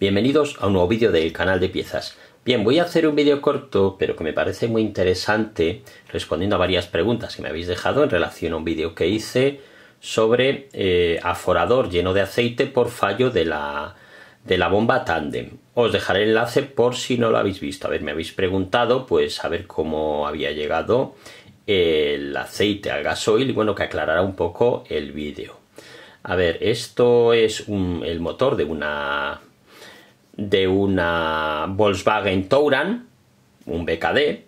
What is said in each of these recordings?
Bienvenidos a un nuevo vídeo del canal de piezas. Bien, voy a hacer un vídeo corto, pero que me parece muy interesante, respondiendo a varias preguntas que me habéis dejado en relación a un vídeo que hice sobre eh, aforador lleno de aceite por fallo de la, de la bomba tandem. Os dejaré el enlace por si no lo habéis visto. A ver, me habéis preguntado, pues, a ver cómo había llegado el aceite al gasoil y bueno, que aclarará un poco el vídeo. A ver, esto es el motor de una de una Volkswagen Touran, un BKD,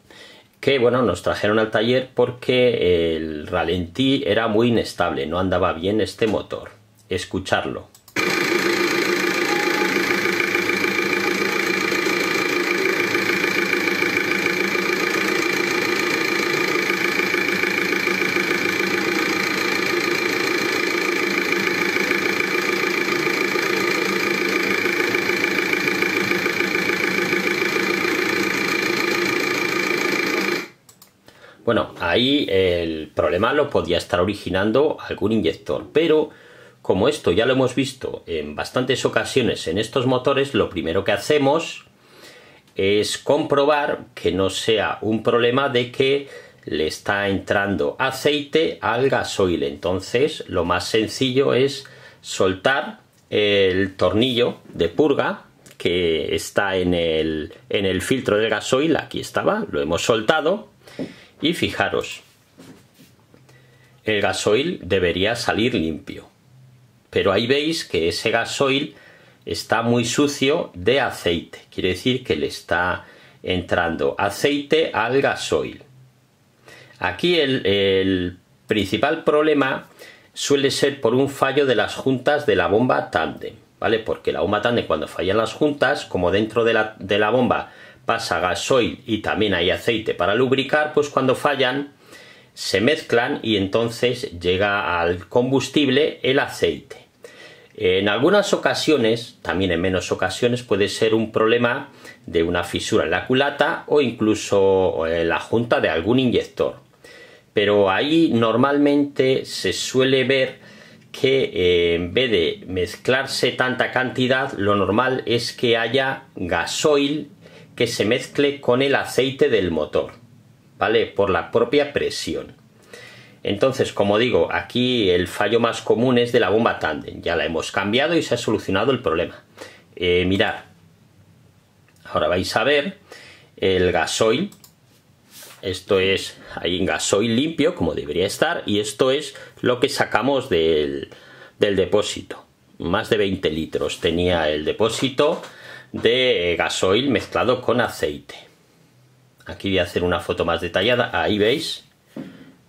que bueno, nos trajeron al taller porque el ralentí era muy inestable, no andaba bien este motor. Escucharlo. Bueno, ahí el problema lo podía estar originando algún inyector, pero como esto ya lo hemos visto en bastantes ocasiones en estos motores, lo primero que hacemos es comprobar que no sea un problema de que le está entrando aceite al gasoil. Entonces, lo más sencillo es soltar el tornillo de purga que está en el, en el filtro del gasoil. Aquí estaba, lo hemos soltado y fijaros, el gasoil debería salir limpio. Pero ahí veis que ese gasoil está muy sucio de aceite. Quiere decir que le está entrando aceite al gasoil. Aquí el, principal problema suele ser por un fallo de las juntas de la bomba tándem, ¿vale? Porque la bomba tándem cuando fallan las juntas, como dentro de la, de la bomba pasa gasoil y también hay aceite para lubricar, pues cuando fallan se mezclan y entonces llega al combustible el aceite. En algunas ocasiones, también en menos ocasiones, puede ser un problema de una fisura en la culata o incluso eh, la junta de algún inyector. Pero ahí normalmente se suele ver que eh, en vez de mezclarse tanta cantidad, lo normal es que haya gasoil que se mezcle con el aceite del motor, ¿vale? Por la propia presión. Entonces, como digo, aquí el fallo más común es de la bomba tándem Ya la hemos cambiado y se ha solucionado el problema. Eh, mirar ahora vais a ver el gasoil. Esto es, hay un gasoil limpio, como debería estar, y esto es lo que sacamos del, del depósito. Más de 20 litros tenía el depósito de eh, gasoil mezclado con aceite. Aquí voy a hacer una foto más detallada. Ahí veis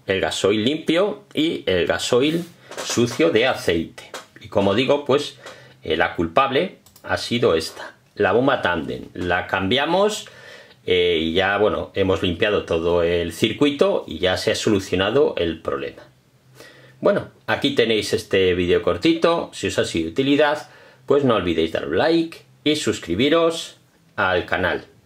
el gasoil limpio y el gasoil sucio de aceite. Y como digo, pues eh, la culpable ha sido esta, la bomba tándem La cambiamos eh, y ya, bueno, hemos limpiado todo el circuito y ya se ha solucionado el problema. Bueno, aquí tenéis este vídeo cortito. Si os ha sido de utilidad, pues no olvidéis dar un like y suscribiros al canal.